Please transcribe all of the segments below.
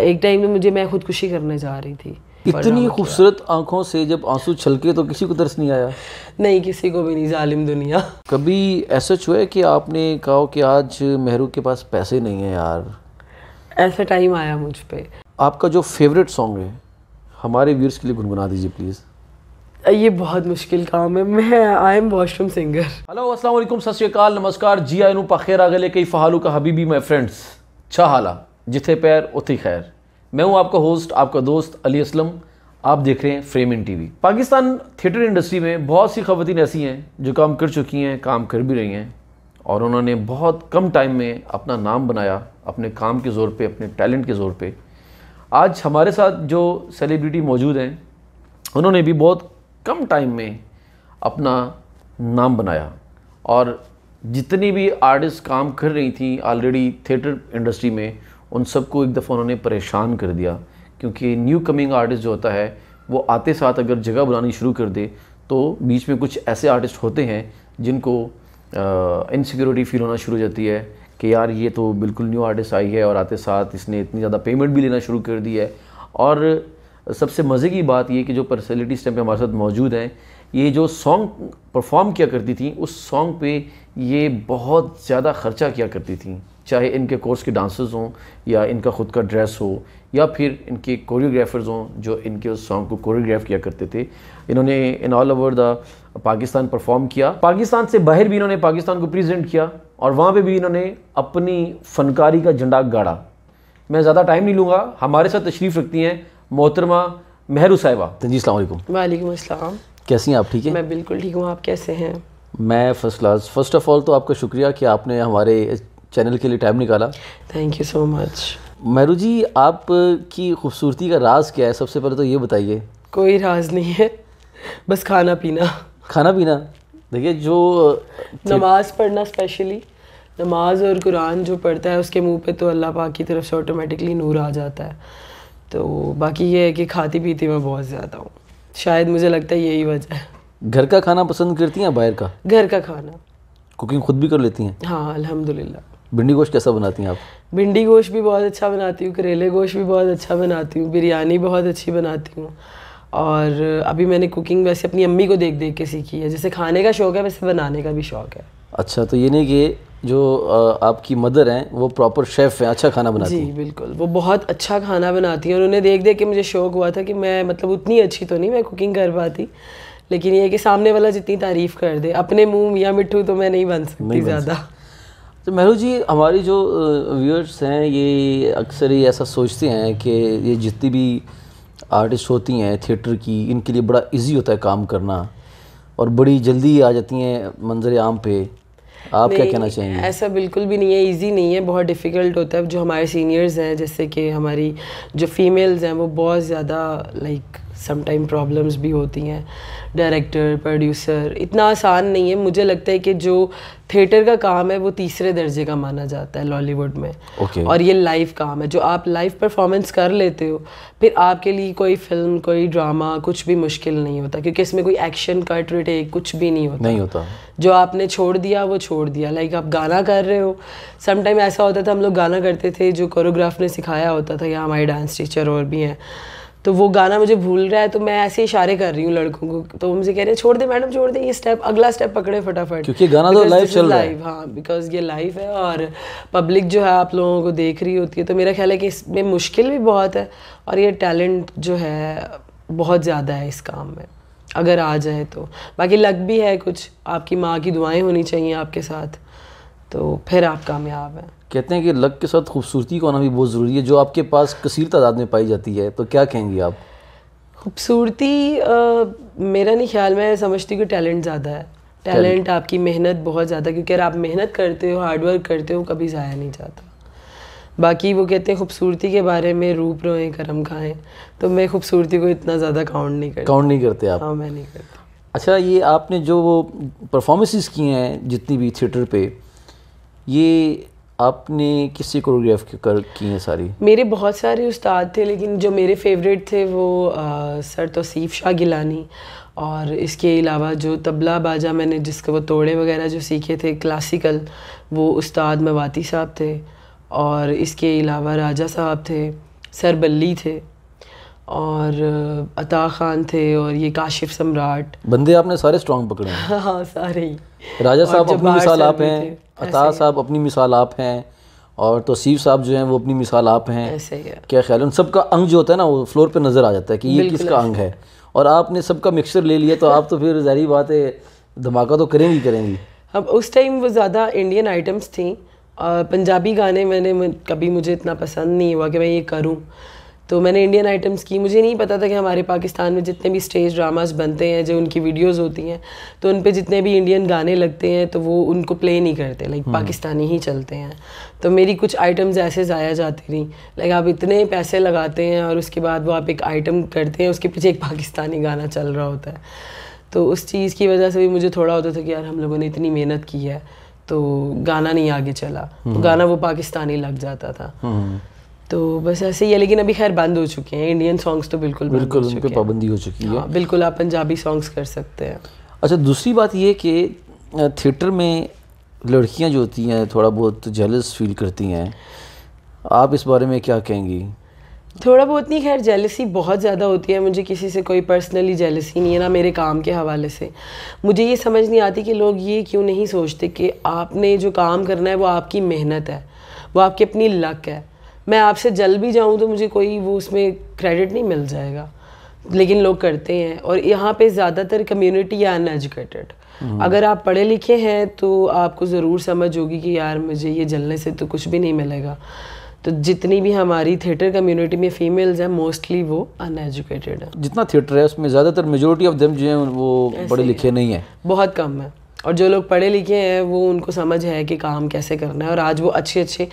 एक टाइम में मुझे मैं खुदकुशी करने जा रही थी इतनी मतलब खूबसूरत आंखों से जब आंसू छलके तो किसी को दर्श नहीं आया नहीं किसी को भी नहीं जालिम दुनिया कभी ऐसा छुआ है कि आपने कहा कि आज मेहरू के पास पैसे नहीं है यार ऐसा टाइम आया मुझ पर आपका जो फेवरेट सॉन्ग है हमारे व्यूर्स के लिए गुनगुना दीजिए प्लीज़ ये बहुत मुश्किल काम है मैं I am washroom singer hello असल वालेकुम सत नमस्कार जी आई नू पखेर आगे लेके फ़हालू का हबीबी माई फ्रेंड्स छा हाला जिथे पैर उथी खैर मैं हूं आपका होस्ट आपका दोस्त अली असलम आप देख रहे हैं frame in TV Pakistan theatre industry में बहुत सी खवतिन ऐसी हैं जो काम कर चुकी हैं काम कर भी रही हैं और उन्होंने बहुत कम टाइम में अपना नाम बनाया अपने काम के ज़ोर पे अपने टैलेंट के ज़ोर पे आज हमारे साथ जो सेलिब्रिटी मौजूद हैं उन्होंने भी बहुत कम टाइम में अपना नाम बनाया और जितनी भी आर्टिस्ट काम कर रही थी ऑलरेडी थिएटर इंडस्ट्री में उन सबको एक दफ़ा उन्होंने परेशान कर दिया क्योंकि न्यू कमिंग आर्टिस्ट जो होता है वो आते साथ अगर जगह बनानी शुरू कर दे तो बीच में कुछ ऐसे आर्टिस्ट होते हैं जिनको इनसिक्योरिटी फील होना शुरू हो जाती है कि यार ये तो बिल्कुल न्यू आर्टिस्ट आई है और आते साथ इसने इतनी ज़्यादा पेमेंट भी लेना शुरू कर दी है और सबसे मज़े की बात ये कि जो पर्सनलिटी इस टाइम पर हमारे साथ मौजूद हैं ये जो सॉन्ग परफॉर्म किया करती थी उस सॉन्ग पे ये बहुत ज़्यादा ख़र्चा किया करती थी चाहे इनके कोर्स के डांसर्स हों या इनका ख़ुद का ड्रेस हो या फिर इनके कोरियोग्राफर्स हों जो इनके उस सॉन्ग को कोरियोग्राफ किया करते थे इन्होंने in all over the Pakistan perform किया पाकिस्तान से बाहर भी इन्होंने पाकिस्तान को प्रेजेंट किया और वहाँ पे भी इन्होंने अपनी फनकारी का झंडा गाड़ा मैं ज़्यादा टाइम नहीं लूँगा हमारे साथ तशरीफ़ रखती हैं मोहतरमा मेहरू साहिबा जी असल वाईक अस्सलाम कैसी हैं आप ठीक है मैं बिल्कुल ठीक हूँ आप कैसे हैं मैं first class first of all तो आपका शुक्रिया कि आपने हमारे चैनल के लिए टाइम निकाला thank you so much Mehru ji आप की खूबसूरती का राज क्या है सबसे पहले तो ये बताइए कोई राज नहीं है बस खाना पीना खाना पीना देखिए जो नमाज पढ़ना स्पेशली नमाज और कुरान जो पढ़ता है उसके मुंह पे तो अल्लाह पाक की तरफ से ऑटोमेटिकली नूर आ जाता है तो बाकी ये है कि खाती पीती मैं बहुत ज़्यादा हूँ शायद मुझे लगता है यही वजह है घर का खाना पसंद करती हैं बाहर का घर का खाना कुकिंग खुद भी कर लेती हैं हाँ अल्हम्दुलिल्लाह भिंडी गोश्त कैसा बनाती हैं आप भिंडी गोश्त भी बहुत अच्छा बनाती हूँ करेले गोश्त भी बहुत अच्छा बनाती हूँ बिरयानी बहुत अच्छी बनाती हूँ और अभी मैंने कुकिंग वैसे अपनी अम्मी को देख देख के सीखी है जैसे खाने का शौक़ है वैसे बनाने का भी शौक़ है अच्छा तो ये नहीं कि जो आपकी मदर हैं वो प्रॉपर शेफ़ हैं अच्छा खाना बनाती हैं जी बिल्कुल वो बहुत अच्छा खाना बनाती हैं उन्हें देख देख के मुझे शौक़ हुआ था कि मैं मतलब उतनी अच्छी तो नहीं मैं कुकिंग कर पाती लेकिन ये कि सामने वाला जितनी तारीफ़ कर दे अपने मुंह या मिट्टू तो मैं नहीं बन सकती ज़्यादा तो मेहरू जी हमारी जो व्यूअर्स हैं ये अक्सर ही ऐसा सोचते हैं कि ये जितनी भी आर्टिस्ट होती हैं थिएटर की इनके लिए बड़ा इजी होता है काम करना और बड़ी जल्दी आ जाती हैं मंजर आम पे आप क्या कहना चाहेंगे ऐसा बिल्कुल भी नहीं है इजी नहीं है बहुत डिफ़िकल्ट होता है जो हमारे सीनियर्स हैं जैसे कि हमारी जो फीमेल्स हैं वो बहुत ज़्यादा लाइक समटाइम प्रॉब्लम्स भी होती हैं डायरेक्टर प्रोड्यूसर इतना आसान नहीं है मुझे लगता है कि जो थिएटर का काम है वो तीसरे दर्जे का माना जाता है लॉलीवुड में okay. और ये लाइव काम है जो आप लाइव परफॉर्मेंस कर लेते हो फिर आपके लिए कोई फिल्म कोई ड्रामा कुछ भी मुश्किल नहीं होता क्योंकि इसमें कोई एक्शन कट रिटेक कुछ भी नहीं होता नहीं होता जो आपने छोड़ दिया वो छोड़ दिया लाइक आप गाना कर रहे हो समटाइम ऐसा होता था हम लोग गाना करते थे जो कोरियोग्राफ ने सिखाया होता था या हाँ, हमारे डांस टीचर और भी हैं तो वो गाना मुझे भूल रहा है तो मैं ऐसे इशारे कर रही हूँ लड़कों को तो मुझे कह रहे हैं छोड़ दे मैडम छोड़ दे ये स्टेप अगला स्टेप पकड़े फटाफट क्योंकि गाना तो लाइव चल रहा है हाँ बिकॉज ये लाइव है और पब्लिक जो है आप लोगों को देख रही होती है तो मेरा ख्याल है कि इसमें मुश्किल भी बहुत है और ये टैलेंट जो है बहुत ज़्यादा है इस काम में अगर आ जाए तो बाकी लग भी है कुछ आपकी माँ की दुआएं होनी चाहिए आपके साथ तो फिर आप कामयाब हैं कहते हैं कि लक के साथ खूबसूरती को होना भी बहुत ज़रूरी है जो आपके पास कसीर तादाद में पाई जाती है तो क्या कहेंगी आप खूबसूरती मेरा नहीं ख्याल मैं समझती कि टैलेंट ज़्यादा है टैलेंट आपकी मेहनत बहुत ज़्यादा क्योंकि अगर आप मेहनत करते हो हार्डवर्क करते हो कभी ज़ाया नहीं जाता बाकी वो कहते हैं खूबसूरती के बारे में रूप रोएं करम खाएं तो मैं खूबसूरती को इतना ज़्यादा काउंट नहीं करता काउंट नहीं करते आप हाँ मैं नहीं करता अच्छा ये आपने जो वो परफॉर्मेंसेस किए हैं जितनी भी थिएटर पे ये आपने किसी कोरियोग्राफ कर की है सारी मेरे बहुत सारे उस्ताद थे लेकिन जो मेरे फेवरेट थे वो आ, सर तोसीफ़ शाह गिलानी और इसके अलावा जो तबला बाजा मैंने जिसके वो तोड़े वगैरह जो सीखे थे क्लासिकल वो उस्ताद मवाती साहब थे और इसके अलावा राजा साहब थे सर बल्ली थे और अता खान थे और ये काशिफ सम्राट बंदे आपने सारे स्ट्रांग पकड़े हैं हाँ, हाँ सारे ही राजा साहब अपनी मिसाल आप हैं अता साहब अपनी मिसाल आप हैं और तोसीफ साहब जो हैं वो अपनी मिसाल आप हैं ऐसे ही है। क्या ख्याल उन सबका अंग जो होता है ना वो फ्लोर पे नज़र आ जाता है कि ये किसका अंग है और आपने सबका मिक्सचर ले लिया तो आप तो फिर जहरी बात है धमाका तो करेंगी करेंगी अब उस टाइम वो ज़्यादा इंडियन आइटम्स थी पंजाबी गाने मैंने कभी मुझे इतना पसंद नहीं हुआ कि मैं ये करूँ तो मैंने इंडियन आइटम्स की मुझे नहीं पता था कि हमारे पाकिस्तान में जितने भी स्टेज ड्रामाज बनते हैं जो उनकी वीडियोस होती हैं तो उन पर जितने भी इंडियन गाने लगते हैं तो वो उनको प्ले नहीं करते लाइक हम्म। पाकिस्तानी ही चलते हैं तो मेरी कुछ आइटम्स ऐसे ज़ाया जाती थी लाइक आप इतने पैसे लगाते हैं और उसके बाद वो आप एक आइटम करते हैं उसके पीछे एक पाकिस्तानी गाना चल रहा होता है तो उस चीज़ की वजह से भी मुझे थोड़ा होता था कि यार हम लोगों ने इतनी मेहनत की है तो गाना नहीं आगे चला तो हम्म। गाना वो पाकिस्तानी लग जाता था हम्म। तो बस ऐसे ही है लेकिन अभी खैर बंद हो चुके हैं इंडियन सॉन्ग्स तो बिल्कुल बिल्कुल उन पर पाबंदी हो चुकी है हाँ, बिल्कुल आप पंजाबी सॉन्ग्स कर सकते हैं अच्छा दूसरी बात ये कि थिएटर में लड़कियां जो होती हैं थोड़ा बहुत जेलस फील करती हैं आप इस बारे में क्या कहेंगी थोड़ा बहुत नहीं खैर जेलसी बहुत ज़्यादा होती है मुझे किसी से कोई पर्सनली जेलसी नहीं है ना मेरे काम के हवाले से मुझे ये समझ नहीं आती कि लोग ये क्यों नहीं सोचते कि आपने जो काम करना है वो आपकी मेहनत है वो आपकी अपनी लक है मैं आपसे जल भी जाऊँ तो मुझे कोई वो उसमें क्रेडिट नहीं मिल जाएगा लेकिन लोग करते हैं और यहाँ पे ज़्यादातर कम्युनिटी या अनएजुकेटेड अगर आप पढ़े लिखे हैं तो आपको ज़रूर समझ होगी कि यार मुझे ये जलने से तो कुछ भी नहीं मिलेगा तो जितनी भी हमारी थिएटर कम्युनिटी में फीमेल्स हैं मोस्टली वो अनएजुकेटेड है जितना थिएटर है उसमें ज़्यादातर मेजोरिटी ऑफ देम जो है वो पढ़े लिखे नहीं है बहुत कम है और जो लोग पढ़े लिखे हैं वो उनको समझ है कि काम कैसे करना है और आज वो अच्छे अच्छे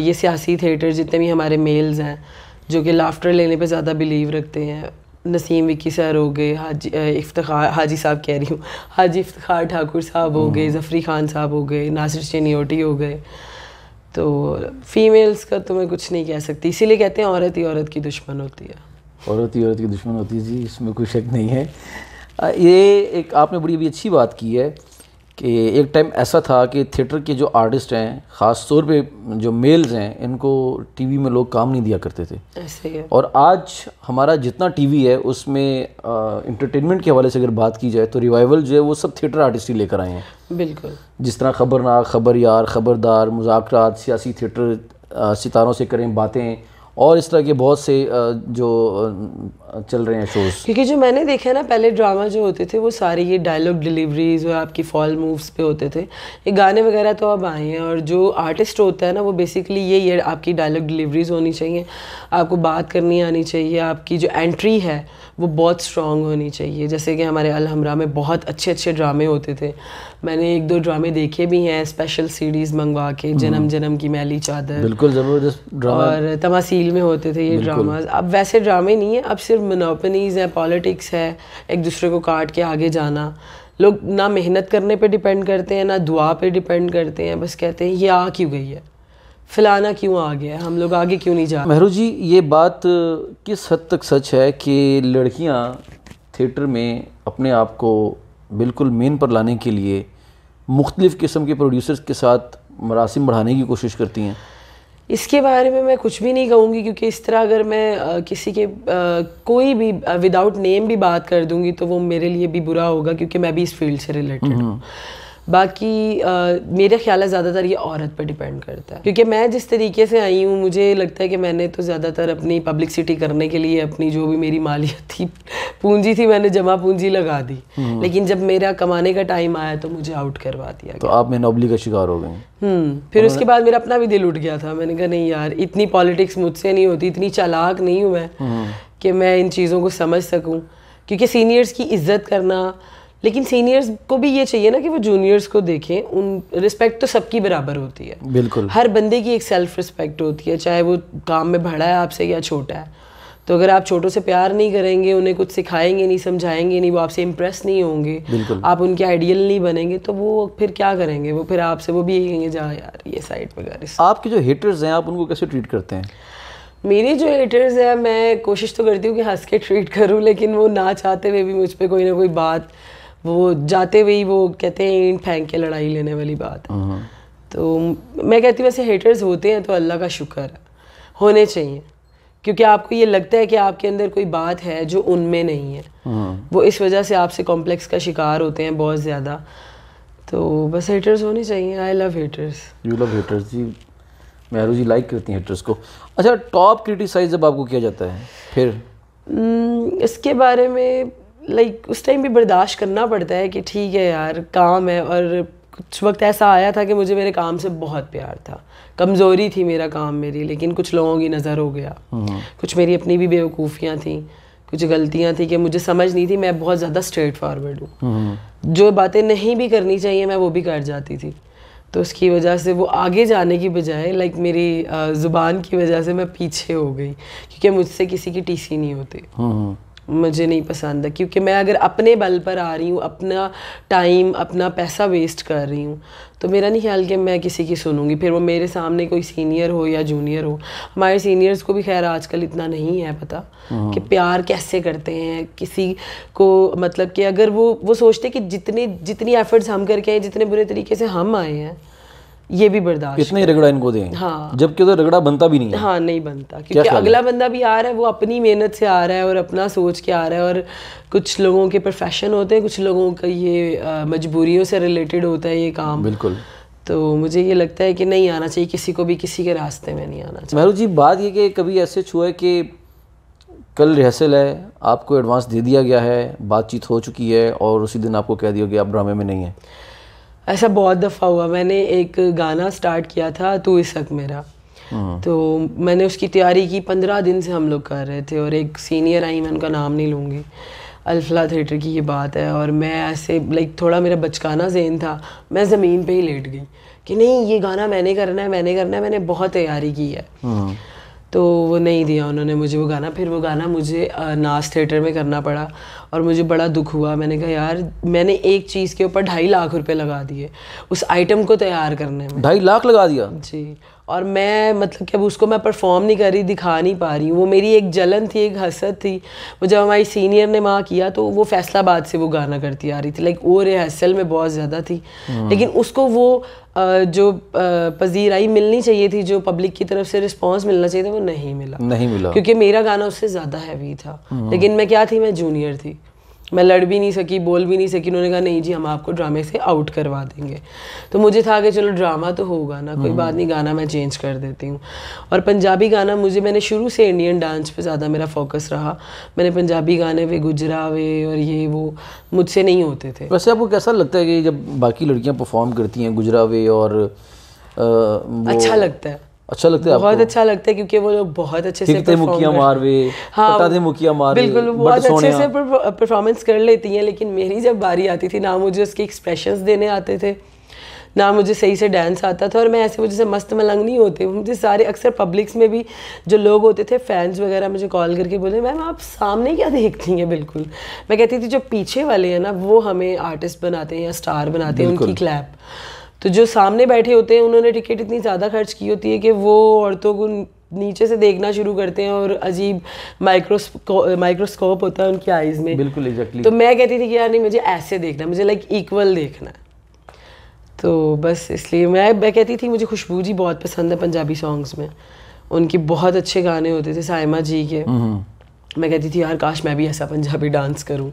ये सियासी थिएटर जितने भी हमारे मेल्स हैं जो कि लाफ्टर लेने पे ज़्यादा बिलीव रखते हैं नसीम विक्की सर हो गए हाजी इफ्तार हाजी साहब कह रही हूँ हाजी इफ्तार ठाकुर साहब हो गए हम्म। जफरी खान साहब हो गए नासिर चनियोटी हो गए तो फीमेल्स का तो मैं कुछ नहीं कह सकती इसीलिए कहते हैं औरत ही औरत की दुश्मन होती है औरत ही औरत की दुश्मन होती है जी इसमें कोई शक नहीं है ये एक आपने बड़ी भी अच्छी बात की है कि एक टाइम ऐसा था कि थिएटर के जो आर्टिस्ट हैं ख़ास तौर पे जो मेल्स हैं इनको टीवी में लोग काम नहीं दिया करते थे ऐसे है। और आज हमारा जितना टीवी है उसमें इंटरटेनमेंट के हवाले से अगर बात की जाए तो रिवाइवल जो है वो सब थिएटर आर्टिस्ट ही लेकर आए हैं बिल्कुल जिस तरह खबरनाक खबर यार खबरदार मुजाकर सियासी थिएटर सितारों से करें बातें और इस तरह के बहुत से जो चल रहे हैं शोज क्योंकि जो मैंने देखा है ना पहले ड्रामा जो होते थे वो सारे ये डायलॉग डिलीवरीज और आपकी फॉल मूव्स पे होते थे ये गाने वगैरह तो अब आए हैं और जो आर्टिस्ट होता है ना वो बेसिकली ये ये आपकी डायलॉग डिलीवरीज होनी चाहिए आपको बात करनी आनी चाहिए आपकी जो एंट्री है वो बहुत स्ट्रॉन्ग होनी चाहिए जैसे कि हमारे अलहमरा में बहुत अच्छे अच्छे ड्रामे होते थे मैंने एक दो ड्रामे देखे भी हैं स्पेशल सीरीज़ मंगवा के हम्म। जन्म जन्म की मैली चादर बिल्कुल ज़बरदस्त ड्रामा और तमासील में होते थे ये ड्रामा अब वैसे ड्रामे नहीं हैं अब सिर्फ मनोपनीज़ हैं पॉलिटिक्स है एक दूसरे को काट के आगे जाना लोग ना मेहनत करने पर डिपेंड करते हैं ना दुआ पर डिपेंड करते हैं बस कहते हैं ये आ क्यों गई है फिलाना क्यों आ गया हम लोग आगे क्यों नहीं जा मेहरू जी ये बात किस हद तक सच है कि लड़कियां थिएटर में अपने आप को बिल्कुल मेन पर लाने के लिए मुख्तलिफ़ किस्म के प्रोड्यूसर्स के साथ मरासम बढ़ाने की कोशिश करती हैं इसके बारे में मैं कुछ भी नहीं कहूँगी क्योंकि इस तरह अगर मैं किसी के कोई भी विदाउट नेम भी बात कर दूँगी तो वो मेरे लिए भी बुरा होगा क्योंकि मैं भी इस फील्ड से रिलेटेड हूँ हम्म। बाकी आ, मेरे ख्याल है ज़्यादातर ये औरत पर डिपेंड करता है क्योंकि मैं जिस तरीके से आई हूँ मुझे लगता है कि मैंने तो ज़्यादातर अपनी पब्लिक सिटी करने के लिए अपनी जो भी मेरी मालियत थी पूंजी थी मैंने जमा पूंजी लगा दी हम्म। लेकिन जब मेरा कमाने का टाइम आया तो मुझे आउट करवा दिया तो आप मेनोबली का शिकार हो गए हम्म। फिर उसके बाद मेरा अपना भी दिल उठ गया था मैंने कहा नहीं यार इतनी पॉलिटिक्स मुझसे नहीं होती इतनी चालाक नहीं हूँ मैं हम्म। कि मैं इन चीज़ों को समझ सकूँ क्योंकि सीनियर्स की इज्जत करना लेकिन सीनियर्स को भी ये चाहिए ना कि वो जूनियर्स को देखें उन रिस्पेक्ट तो सबकी बराबर होती है बिल्कुल हर बंदे की एक सेल्फ रिस्पेक्ट होती है चाहे वो काम में बड़ा है आपसे या छोटा है तो अगर आप छोटों से प्यार नहीं करेंगे उन्हें कुछ सिखाएंगे नहीं समझाएंगे नहीं वो आपसे इम्प्रेस नहीं होंगे आप उनके आइडियल नहीं बनेंगे तो वो फिर क्या करेंगे वो फिर आपसे वो भी यही कहेंगे जहाँ यार ये साइड वगैरह आपके जो हेटर्स हैं आप उनको कैसे ट्रीट करते हैं मेरे जो हेटर्स हैं मैं कोशिश तो करती हूँ कि हंस के ट्रीट करूँ लेकिन वो ना चाहते हुए भी मुझ पर कोई ना कोई बात वो जाते हुए वो कहते हैं ईंट फेंक के लड़ाई लेने वाली बात हाँ। तो मैं कहती हूँ वैसे हेटर्स होते हैं तो अल्लाह का शुक्र होने चाहिए क्योंकि आपको ये लगता है कि आपके अंदर कोई बात है जो उनमें नहीं है हाँ। वो इस वजह से आपसे कॉम्प्लेक्स का शिकार होते हैं बहुत ज़्यादा तो बस हेटर्स होने चाहिए I love haters you love haters ji Mehru ji like करती हैं हेटर्स को अच्छा टॉप क्रिटिसाइज जब आपको किया जाता है फिर hmm, इसके बारे में लाइक उस टाइम भी बर्दाश्त करना पड़ता है कि ठीक है यार काम है और कुछ वक्त ऐसा आया था कि मुझे मेरे काम से बहुत प्यार था कमज़ोरी थी मेरा काम मेरी लेकिन कुछ लोगों की नज़र हो गया हम्म। कुछ मेरी अपनी भी बेवकूफ़ियाँ थी कुछ गलतियाँ थी कि मुझे समझ नहीं थी मैं बहुत ज़्यादा स्ट्रेट फारवर्ड हूँ हम्म। जो बातें नहीं भी करनी चाहिए मैं वो भी कर जाती थी तो उसकी वजह से वो आगे जाने की बजाय लाइक मेरी ज़ुबान की वजह से मैं पीछे हो गई क्योंकि मुझसे किसी की टीसी नहीं होती हम्म। मुझे नहीं पसंद है क्योंकि मैं अगर अपने बल पर आ रही हूँ अपना टाइम अपना पैसा वेस्ट कर रही हूँ तो मेरा नहीं ख्याल कि मैं किसी की सुनूंगी फिर वो मेरे सामने कोई सीनियर हो या जूनियर हो हमारे सीनियर्स को भी खैर आजकल इतना नहीं है पता हाँ। कि प्यार कैसे करते हैं किसी को मतलब कि अगर वो वो सोचते कि जितने जितनी एफर्ट्स हम करके आए जितने बुरे तरीके से हम आए हैं ये भी बर्दाश्त इतना ही रगड़ा इनको दें हाँ जबकि उधर रगड़ा बनता भी नहीं है हाँ नहीं बनता क्योंकि अगला बंदा भी आ रहा है वो अपनी मेहनत से आ रहा है और अपना सोच के आ रहा है और कुछ लोगों के प्रोफेशन होते हैं कुछ लोगों का ये मजबूरियों से रिलेटेड होता है ये काम बिल्कुल तो मुझे ये लगता है कि नहीं आना चाहिए किसी को भी किसी के रास्ते में नहीं आना चाहिए महरू जी बात ये कि कभी ऐसे छुआ है कि कल रिहर्सल है आपको एडवांस दे दिया गया है बातचीत हो चुकी है और उसी दिन आपको कह दिया गया आप ड्रामे में नहीं है ऐसा बहुत दफ़ा हुआ मैंने एक गाना स्टार्ट किया था तू इस हक मेरा हाँ। तो मैंने उसकी तैयारी की पंद्रह दिन से हम लोग कर रहे थे और एक सीनियर आई मैं उनका नाम नहीं लूँगी अल्फला थिएटर की ये बात है और मैं ऐसे लाइक थोड़ा मेरा बचकाना जेन था मैं ज़मीन पे ही लेट गई कि नहीं ये गाना मैंने करना है मैंने करना है मैंने बहुत तैयारी की है हाँ। तो वो नहीं दिया उन्होंने मुझे वो गाना फिर वो गाना मुझे नाच थिएटर में करना पड़ा और मुझे बड़ा दुख हुआ मैंने कहा यार मैंने एक चीज़ के ऊपर ढाई लाख रुपए लगा दिए उस आइटम को तैयार करने में ढाई लाख लगा दिया जी और मैं मतलब कि अब उसको मैं परफॉर्म नहीं कर रही दिखा नहीं पा रही वो मेरी एक जलन थी एक हसरत थी वो जब हमारी सीनियर ने वहाँ किया तो वो फैसलाबाद से वो गाना करती आ रही थी लाइक वो रिहर्सल में बहुत ज़्यादा थी हम्म। लेकिन उसको वो जो पजीराई मिलनी चाहिए थी जो पब्लिक की तरफ से रिस्पॉन्स मिलना चाहिए था वो नहीं मिला नहीं मिला क्योंकि मेरा गाना उससे ज़्यादा हैवी था हम्म। लेकिन मैं क्या थी मैं जूनियर थी मैं लड़ भी नहीं सकी बोल भी नहीं सकी उन्होंने कहा नहीं जी हम आपको ड्रामे से आउट करवा देंगे तो मुझे था कि चलो ड्रामा तो होगा ना कोई हम्म। बात नहीं गाना मैं चेंज कर देती हूँ और पंजाबी गाना मुझे मैंने शुरू से इंडियन डांस पे ज़्यादा मेरा फोकस रहा मैंने पंजाबी गाने वे गुजरावे और ये वो मुझसे नहीं होते थे वैसे आपको कैसा लगता है कि जब बाकी लड़कियाँ परफॉर्म करती हैं गुजरावे और आ, अच्छा लगता है अच्छा लगता है बहुत अच्छा लगता है क्योंकि वो लोग बहुत अच्छे से परफॉर्म मार मारवे हाँ दे मुकिया मारवे बिल्कुल बहुत अच्छे से परफॉर्मेंस कर लेती हैं लेकिन मेरी जब बारी आती थी ना मुझे उसके एक्सप्रेशन देने आते थे ना मुझे सही से डांस आता था और मैं ऐसे मुझे मस्त मलंग नहीं होते मुझे सारे अक्सर पब्लिक्स में भी जो लोग होते थे फैंस वगैरह मुझे कॉल करके बोले मैम आप सामने क्या देखती हैं बिल्कुल मैं कहती थी जो पीछे वाले हैं ना वो हमें आर्टिस्ट बनाते हैं या स्टार बनाते हैं उनकी क्लैप तो जो सामने बैठे होते हैं उन्होंने टिकट इतनी ज़्यादा खर्च की होती है कि वो औरतों को नीचे से देखना शुरू करते हैं और अजीब माइक्रोस्को माइक्रोस्कोप होता है उनकी आइज़ में बिल्कुल एग्जैक्टली तो मैं कहती थी कि यार नहीं मुझे ऐसे देखना मुझे लाइक इक्वल देखना है तो बस इसलिए मैं मैं कहती थी मुझे खुशबू जी बहुत पसंद है पंजाबी सॉन्ग्स में उनके बहुत अच्छे गाने होते थे साइमा जी के हम्म। मैं कहती थी यार काश मैं भी ऐसा पंजाबी डांस करूँ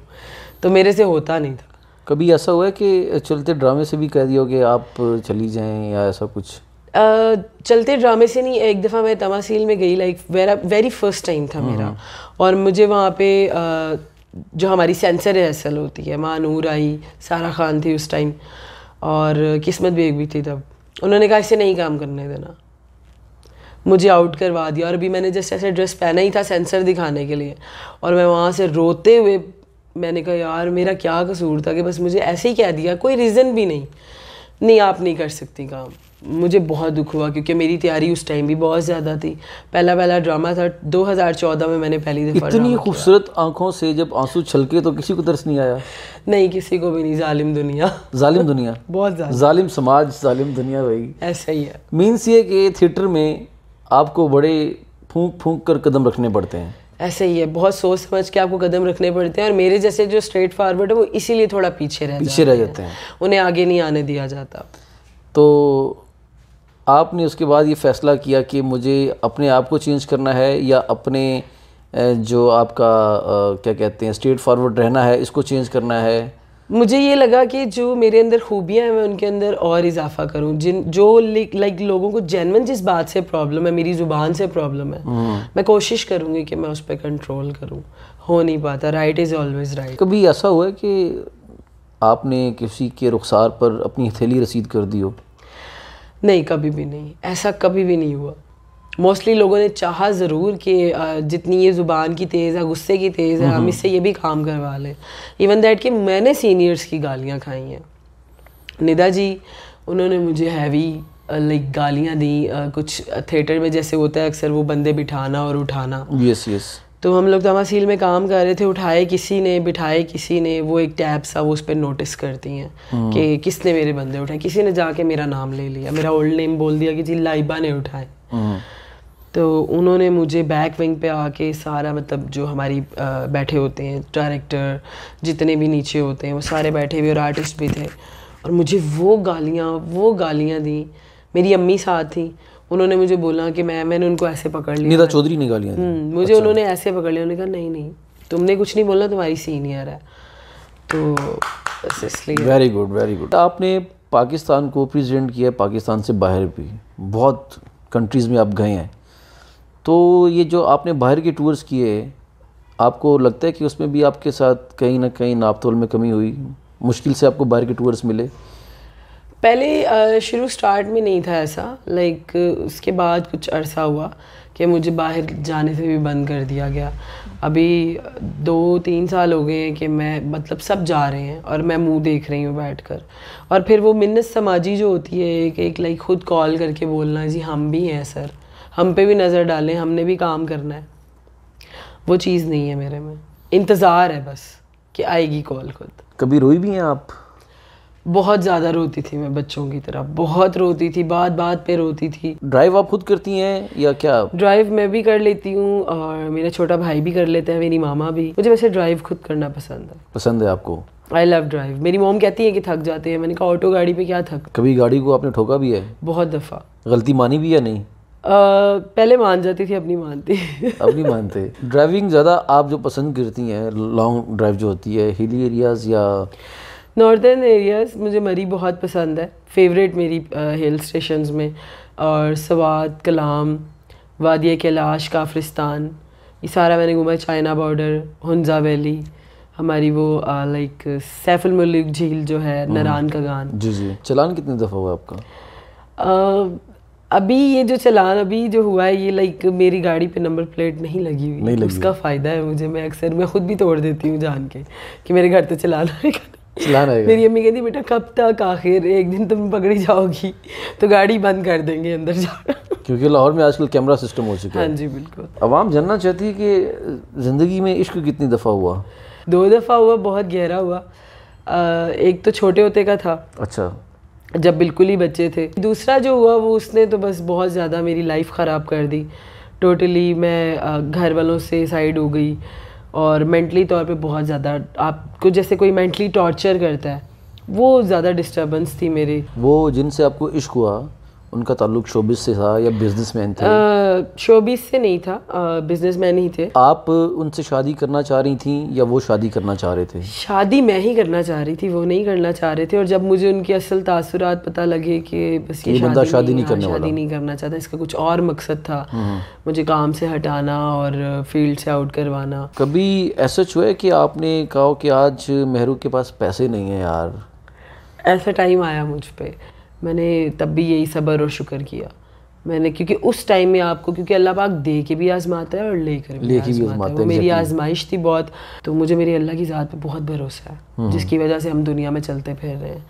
तो मेरे से होता नहीं था कभी ऐसा हुआ है कि चलते ड्रामे से भी कह दिया कि आप चली जाएं या ऐसा कुछ Uh, चलते ड्रामे से नहीं एक दफ़ा मैं तमासील में गई like very very first time था मेरा हम्म। और मुझे वहाँ पे uh, जो हमारी सेंसर है असल होती है माँ नूर आई सारा खान थी उस टाइम और किस्मत बेग भी थी तब उन्होंने कहा इसे नहीं काम करने देना मुझे आउट करवा दिया और अभी मैंने जैसे ऐसे ड्रेस पहना ही था सेंसर दिखाने के लिए और मैं वहाँ से रोते हुए मैंने कहा यार मेरा क्या कसूर था कि बस मुझे ऐसे ही कह दिया कोई रीज़न भी नहीं नहीं आप नहीं कर सकती काम मुझे बहुत दुख हुआ क्योंकि मेरी तैयारी उस टाइम भी बहुत ज़्यादा थी पहला पहला ड्रामा था 2014 में मैंने पहली दफ़ा इतनी खूबसूरत आंखों से जब आंसू छलके तो किसी को तरस नहीं आया नहीं किसी को भी नहीं जालिम दुनिया जालिम दुनिया बहुत जालिम जालिम समाज जालिम दुनिया भाई ऐसा ही है मीन्स ये कि थिएटर में आपको बड़े फूंक फूंक कर कदम रखने पड़ते हैं ऐसे ही है बहुत सोच समझ के आपको कदम रखने पड़ते हैं और मेरे जैसे जो स्ट्रेट फॉरवर्ड है वो इसीलिए थोड़ा पीछे रह पीछे रह जाते हैं उन्हें आगे नहीं आने दिया जाता तो आपने उसके बाद ये फ़ैसला किया कि मुझे अपने आप को चेंज करना है या अपने जो आपका क्या कहते हैं स्ट्रेट फॉरवर्ड रहना है इसको चेंज करना है मुझे ये लगा कि जो मेरे अंदर खूबियाँ हैं मैं उनके अंदर और इजाफा करूँ जिन जो लाइक लोगों को जैनवन जिस बात से प्रॉब्लम है मेरी ज़ुबान से प्रॉब्लम है हम्म। मैं कोशिश करूँगी कि मैं उस पर कंट्रोल करूँ हो नहीं पाता राइट इज़ ऑलवेज राइट कभी ऐसा हुआ है कि आपने किसी के रुखसार पर अपनी हथेली रसीद कर दी हो नहीं कभी भी नहीं ऐसा कभी भी नहीं हुआ मोस्टली लोगों ने चाहा ज़रूर कि जितनी ये ज़ुबान की तेज़ है गुस्से की तेज़ है हम इससे ये भी काम करवा लें इवन दैट कि मैंने सीनियर्स की गालियाँ खाई हैं निदा जी उन्होंने मुझे हैवी लाइक गालियाँ दी कुछ थिएटर में जैसे होता है अक्सर वो बंदे बिठाना और उठाना यस यस तो हम लोग तमासील में काम कर रहे थे उठाए किसी ने बिठाए किसी ने वो एक टैब सा वो उस पर नोटिस करती हैं हम्म। कि किसने मेरे बंदे उठाए किसी ने जाके मेरा नाम ले लिया मेरा ओल्ड नेम बोल दिया कि जी लाइबा ने उठाए हम्म। तो उन्होंने मुझे बैक विंग पे आके सारा मतलब जो हमारी बैठे होते हैं डायरेक्टर जितने भी नीचे होते हैं वो सारे बैठे हुए और आर्टिस्ट भी थे और मुझे वो गालियाँ वो गालियाँ दी मेरी अम्मी साथ थी उन्होंने मुझे बोला कि मैं मैंने उनको ऐसे पकड़ लिया नीता चौधरी ने गालियाँ हम्म, मुझे अच्छा। उन्होंने ऐसे पकड़ लिया उन्होंने कहा नहीं नहीं तुमने कुछ नहीं बोला तुम्हारी सीनियर है तो बस इसलिए वेरी गुड वेरी गुड आपने पाकिस्तान को प्रेजेंट किया पाकिस्तान से बाहर भी बहुत कंट्रीज़ में आप गए हैं तो ये जो आपने बाहर के टूर्स किए आपको लगता है कि उसमें भी आपके साथ कहीं ना कहीं नापतोल में कमी हुई मुश्किल से आपको बाहर के टूर्स मिले पहले शुरू स्टार्ट में नहीं था ऐसा लाइक उसके बाद कुछ अरसा हुआ कि मुझे बाहर जाने से भी बंद कर दिया गया अभी दो तीन साल हो गए हैं कि मैं मतलब सब जा रहे हैं और मैं मुंह देख रही हूँ बैठकर और फिर वो मिन्नत समाजी जो होती है एक एक लाइक ख़ुद कॉल करके बोलना जी हम भी हैं सर हम पे भी नज़र डालें हमने भी काम करना है वो चीज़ नहीं है मेरे में इंतज़ार है बस कि आएगी कॉल खुद कभी रोई भी हैं आप बहुत ज़्यादा रोती थी मैं बच्चों की तरह बहुत रोती थी बात बात पे रोती थी ड्राइव आप खुद करती हैं या क्या ड्राइव मैं भी कर लेती हूँ और मेरा छोटा भाई भी कर लेते हैं मेरी मामा भी मुझे वैसे ड्राइव खुद करना पसंद है पसंद है आपको आई लव ड्राइव मेरी मोम कहती है कि थक जाते हैं मैंने कहा ऑटो गाड़ी पे क्या थक कभी गाड़ी को आपने ठोका भी है बहुत दफ़ा गलती मानी भी या नहीं पहले मान जाती थी अब नहीं मानती अब नहीं मानते ड्राइविंग ज़्यादा आप जो पसंद करती हैं लॉन्ग ड्राइव जो होती है हिली एरियाज़ या नॉर्दर्न एरियाज़ मुझे मरी बहुत पसंद है फेवरेट मेरी हिल स्टेशन में और सवाद कलाम वादिय कैलाश काफ्रिस्तान ये सारा मैंने घूमा चाइना बॉर्डर हंजा वैली हमारी वो लाइक सैफुल मलिक झील जो है हम्म। नरान का गान जी जी चलान कितनी दफ़ा हुआ आपका अभी ये जो चलान अभी जो हुआ है ये लाइक मेरी गाड़ी पे नंबर प्लेट नहीं लगी हुई नहीं लगी उसका फ़ायदा है मुझे मैं अक्सर मैं खुद भी तोड़ देती हूँ जान के कि मेरे घर तो चलान आएगा मेरी अम्मी कहती बेटा कब तक आखिर एक दिन तुम पकड़ी जाओगी तो गाड़ी बंद कर देंगे अंदर जा क्योंकि लाहौर में आजकल कैमरा सिस्टम हो चुका है हाँ जी बिल्कुल आवाम जानना चाहती है कि ज़िंदगी में इश्क कितनी दफ़ा हुआ दो दफ़ा हुआ बहुत गहरा हुआ एक तो छोटे होते का था अच्छा जब बिल्कुल ही बच्चे थे दूसरा जो हुआ वो उसने तो बस बहुत ज़्यादा मेरी लाइफ ख़राब कर दी टोटली मैं घर वालों से साइड हो गई और मेंटली तौर पे बहुत ज़्यादा आपको जैसे कोई मेंटली टॉर्चर करता है वो ज़्यादा डिस्टरबेंस थी मेरी वो जिनसे आपको इश्क हुआ उनका ताल्लुक शोबिस से था या मैन थे शोबिस से नहीं था मैन ही थे आप उनसे शादी करना चाह रही थी या वो शादी करना चाह रहे थे शादी मैं ही करना चाह रही थी वो नहीं करना चाह रहे थे और जब मुझे उनके असल तासुरात पता लगे कि बस ये बंदा शादी नहीं करना शादी नहीं करना चाहता इसका कुछ और मकसद था हम्म। मुझे काम से हटाना और फील्ड से आउट करवाना कभी ऐसा हुआ है कि आपने कहा कि आज मेहरू के पास पैसे नहीं है यार ऐसा टाइम आया मुझ पर मैंने तब भी यही सब्र और शुक्र किया मैंने क्योंकि उस टाइम में आपको क्योंकि अल्लाह पाक दे के भी आजमाता है और ले कर भी ले भी आजमाता है मेरी आजमाइश थी बहुत तो मुझे मेरी अल्लाह की ज़ात पे बहुत भरोसा है हम्म। जिसकी वजह से हम दुनिया में चलते फिर रहे हैं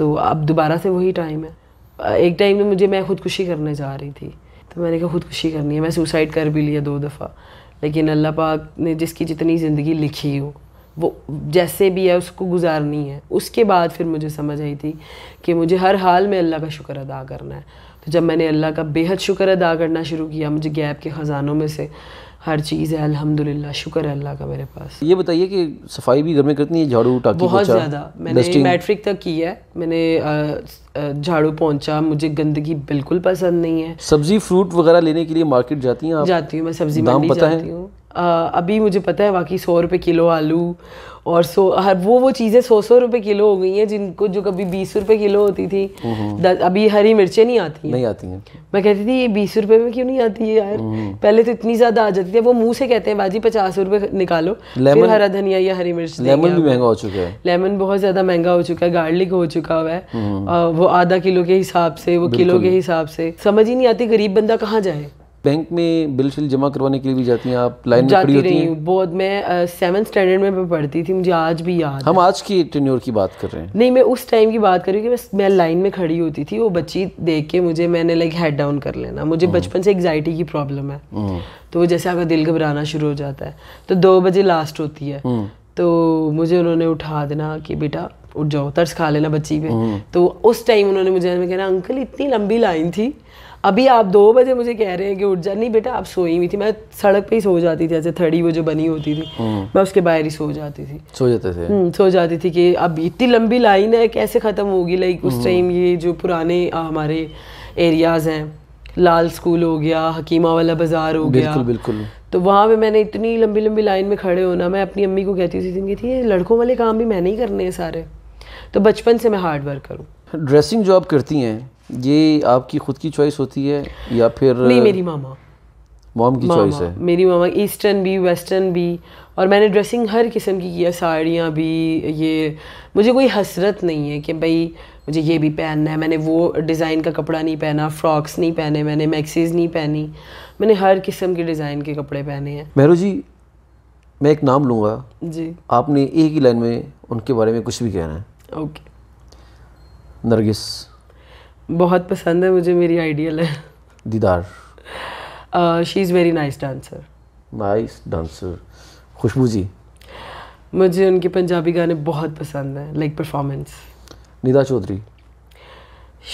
तो अब दोबारा से वही टाइम है एक टाइम में मुझे मैं खुदकुशी करने जा रही थी तो मैंने कहा खुदकुशी करनी है मैं सुसाइड कर भी लिया दो दफ़ा लेकिन अल्लाह पाक ने जिसकी जितनी ज़िंदगी लिखी हो वो जैसे भी है उसको गुजारनी है उसके बाद फिर मुझे समझ आई थी कि मुझे हर हाल में अल्लाह का शुक्र अदा करना है तो जब मैंने अल्लाह का बेहद शुक्र अदा करना शुरू किया मुझे गैप के ख़ज़ानों में से हर चीज़ है अल्हम्दुलिल्लाह शुक्र है अल्लाह का मेरे पास ये बताइए कि सफाई भी घर में करती है झाड़ू टाकी बहुत ज़्यादा मैंने मैट्रिक तक की है मैंने झाड़ू पहुंचा मुझे गंदगी बिल्कुल पसंद नहीं है सब्ज़ी फ्रूट वगैरह लेने के लिए मार्केट जाती हैं आप जाती हूँ मैं सब्ज़ी मंडी जाती हूँ अभी मुझे पता है बाकी सौ रुपये किलो आलू और सो हर वो वो चीज़ें सौ सौ रुपये किलो हो गई हैं जिनको जो कभी बीस रुपये किलो होती थी अभी हरी मिर्चें नहीं आती नहीं आती हैं मैं कहती थी ये बीस रुपये में क्यों नहीं आती है यार हम्म। पहले तो इतनी ज़्यादा आ जाती है वो मुंह से कहते हैं बाजी पचास रुपये निकालो लेमन हरा धनिया या हरी मिर्च लेमन भी महंगा हो चुका है लेमन बहुत ज़्यादा महंगा हो चुका है गार्लिक हो चुका हुआ है हम्म। वो आधा किलो के हिसाब से वो किलो के हिसाब से समझ ही नहीं आती गरीब बंदा कहाँ जाए बैंक में बिल शिल जमा करवाने के लिए भी जाती हैं आप लाइन में खड़ी होती हैं बहुत मैं सेवन स्टैंडर्ड में पढ़ती थी मुझे आज भी याद हम आज की टेन्योर की बात कर रहे हैं नहीं मैं उस टाइम की बात कर रही हूँ कि मैं लाइन में खड़ी होती थी वो बच्ची देख के मुझे मैंने लाइक हेड डाउन कर लेना मुझे हम्म। बचपन से एग्जाइटी की प्रॉब्लम है हम्म। तो जैसे आपका दिल घबराना शुरू हो जाता है तो दो बजे लास्ट होती है हम्म। तो मुझे उन्होंने उठा देना कि बेटा उठ जाओ तर्स खा लेना बच्ची पे तो उस टाइम उन्होंने मुझे कहना अंकल इतनी लंबी लाइन थी अभी आप दो बजे मुझे कह रहे हैं कि उठ जा नहीं बेटा आप सोई हुई थी मैं सड़क पे ही सो जाती थी ऐसे थड़ी वो जो बनी होती थी हम्म। मैं उसके बाहर ही सो जाती थी सो जाते थे हम्म, सो जाती थी कि अब इतनी लंबी लाइन है कैसे ख़त्म होगी लाइक उस टाइम हम्म। ये जो पुराने हमारे एरियाज़ हैं लाल स्कूल हो गया हकीमा वाला बाजार हो गया बिल्कुल बिल्कुल तो वहाँ पे मैंने इतनी लंबी लंबी लाइन में खड़े होना मैं अपनी अम्मी को कहती थी ये लड़कों वाले काम भी मैंने ही करने हैं सारे तो बचपन से मैं हार्ड वर्क करूँ ड्रेसिंग जो आप करती हैं ये आपकी खुद की चॉइस होती है या फिर नहीं मेरी मामा मॉम की चॉइस है मेरी मामा ईस्टर्न भी वेस्टर्न भी और मैंने ड्रेसिंग हर किस्म की किया साड़ियाँ भी ये मुझे कोई हसरत नहीं है कि भाई मुझे ये भी पहनना है मैंने वो डिज़ाइन का कपड़ा नहीं पहना फ्रॉक्स नहीं पहने मैंने मैक्सीज नहीं पहनी मैंने हर किस्म के डिज़ाइन के कपड़े पहने हैं मेहरू जी मैं एक नाम लूँगा जी आपने एक ही लाइन में उनके बारे में कुछ भी कहना है ओके नरगिस बहुत पसंद है मुझे मेरी आइडियल है Deedar she is very nice dancer nice dancer Khushboo ji मुझे उनके पंजाबी गाने बहुत पसंद हैं like performance Nida Chaudhry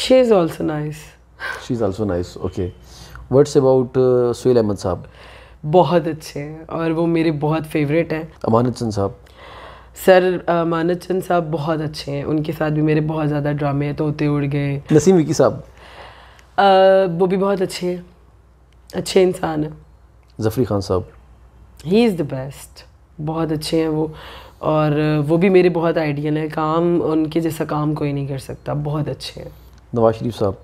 she is also nice she is also nice okay words about Suhail Ahmed sahab बहुत अच्छे हैं और वो मेरे बहुत फेवरेट हैं अमान चंद साहब सर मानद चंद साहब बहुत अच्छे हैं उनके साथ भी मेरे बहुत ज़्यादा ड्रामे हैं तोते उड़ गए नसीम विकी साहब वो भी बहुत अच्छे हैं अच्छे इंसान हैं जफरी खान साहब ही इज़ द बेस्ट बहुत अच्छे हैं वो और वो भी मेरे बहुत आइडियल हैं काम उनके जैसा काम कोई नहीं कर सकता बहुत अच्छे हैं Nawaz Sharif sahab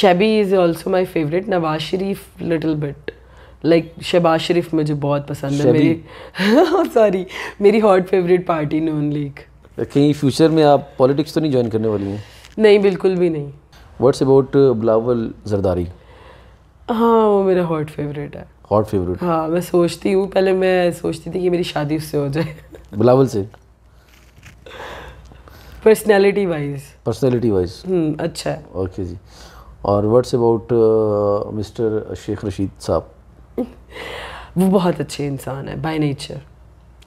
Shaibi is also my favourite Nawaz Sharif little bit like like, Shahbaz Sharif मुझे बहुत पसंद है मेरी सॉरी oh, मेरी hot favourite party Noon league कहीं फ्यूचर में आप पॉलिटिक्स तो नहीं ज्वाइन करने वाली हैं नहीं बिल्कुल भी नहीं व्हाट्स अबाउट बिलावल जरदारी हाँ वो मेरा हॉट फेवरेट है हॉट फेवरेट हाँ मैं सोचती हूँ पहले मैं सोचती थी कि मेरी शादी उससे हो जाए बिलावल से पर्सनैलिटी वाइज पर्सनैलिटी वाइज अच्छा है ओके जी और what's about mister Sheikh Rashid साहब वो बहुत अच्छे इंसान है by nature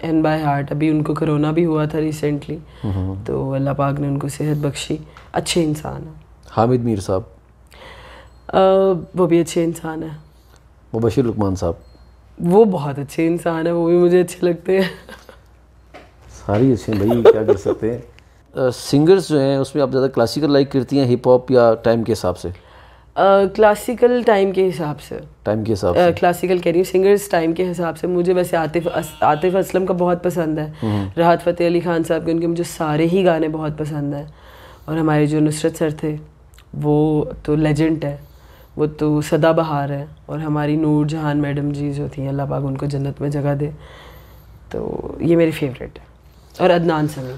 and by heart अभी उनको कोरोना भी हुआ था रिसेंटली हम्म। तो अल्लाह पाक ने उनको सेहत बख्शी अच्छे इंसान है हामिद मीर साहब वो भी अच्छे इंसान है वो बशीर लुकमान साहब वो बहुत अच्छे इंसान है वो भी मुझे अच्छे लगते हैं सारी अच्छे भाई क्या कर सकते हैं सिंगर्स जो हैं उसमें आप ज़्यादा क्लासिकल लाइक करती हैं हिप हॉप या टाइम के हिसाब से क्लासिकल टाइम के हिसाब से टाइम के हिसाब से क्लासिकल कह रही हूँ सिंगर्स टाइम के हिसाब से मुझे वैसे आतिफ अस आतिफ असलम का बहुत पसंद है हम्म। राहत फ़तेह अली खान साहब के उनके मुझे सारे ही गाने बहुत पसंद हैं और हमारे जो नुसरत सर थे वो तो लेजेंड है वो तो सदा बहार है और हमारी नूर जहान मैडम जी जो थी अल्लाह पाक उनको जन्नत में जगह दे तो ये मेरी फेवरेट है और अदनान समी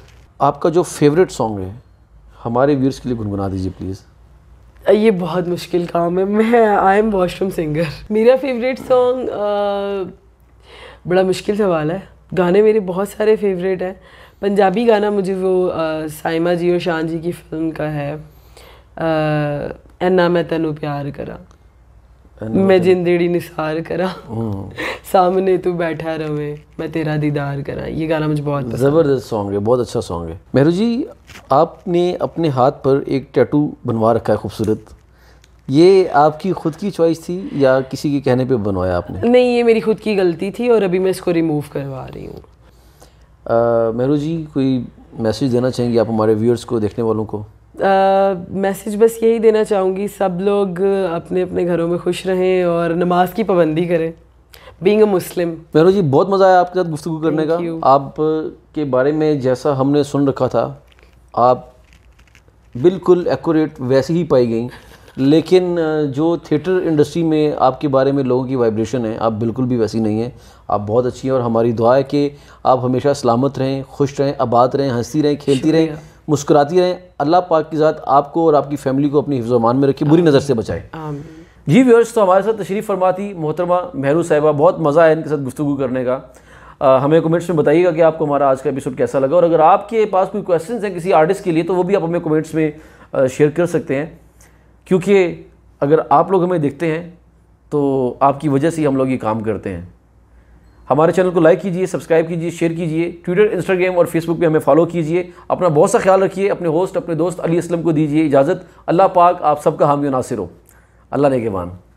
आपका जो फेवरेट सॉन्ग है हमारे व्यूर्स के लिए गुनगुना दीजिए प्लीज़ ये बहुत मुश्किल काम है मैं आई एम वॉशरूम सिंगर मेरा फेवरेट सॉन्ग बड़ा मुश्किल सवाल है गाने मेरे बहुत सारे फेवरेट हैं पंजाबी गाना मुझे वो साइमा जी और शान जी की फिल्म का है आ, एना मैं तेनों प्यार करा मैं जिंदड़ी निसार करा hmm. सामने तू बैठा रहे मैं तेरा दीदार करा ये गाना मुझे बहुत ज़बरदस्त सॉन्ग है बहुत अच्छा सॉन्ग है मेहरू जी आपने अपने हाथ पर एक टैटू बनवा रखा है खूबसूरत ये आपकी खुद की चॉइस थी या किसी के कहने पे बनवाया आपने नहीं ये मेरी खुद की गलती थी और अभी मैं इसको रिमूव करवा रही हूँ मेहरू जी कोई मैसेज देना चाहेंगे आप हमारे व्यूअर्स को देखने वालों को मैसेज बस यही देना चाहूँगी सब लोग अपने अपने घरों में खुश रहें और नमाज की पाबंदी करें बींग मुस्लिम मेरो जी बहुत मज़ा आया आपके साथ गुफ्तु करने का आप के बारे में जैसा हमने सुन रखा था आप बिल्कुल एक्यूरेट वैसे ही पाई गई लेकिन जो थिएटर इंडस्ट्री में आपके बारे में लोगों की वाइब्रेशन है आप बिल्कुल भी वैसी नहीं हैं आप बहुत अच्छी हैं और हमारी दुआ है कि आप हमेशा सलामत रहें खुश रहें आबाद रहें हंसती रहें खेलती रहें मुस्कुराती रहें अल्लाह पाक की ज़ात आपको और आपकी फैमिली को अपनी हिफ्जमान में रखी बुरी नज़र से बचाए जी व्यवर्स तो हमारे साथ तशरीफ़ फरमाती मोहतरमा महरू साहिबा बहुत मज़ा है इनके साथ गुफ्तु करने का आ, हमें कमेंट्स में बताइएगा कि आपको हमारा आज का एपिसोड कैसा लगा और अगर आपके पास कोई क्वेश्चन हैं किसी आर्टिस्ट के लिए तो वो भी आप हमें कमेंट्स में शेयर कर सकते हैं क्योंकि अगर आप लोग हमें देखते हैं तो आपकी वजह से हम लोग ये काम करते हैं हमारे चैनल को लाइक कीजिए सब्सक्राइब कीजिए शेयर कीजिए ट्विटर इंस्टाग्राम और फेसबुक पे हमें फॉलो कीजिए अपना बहुत सा ख्याल रखिए अपने होस्ट अपने दोस्त अली असलम को दीजिए इजाज़त अल्लाह पाक आप सबका हामी नासिर हो अल्लाह नेगेबान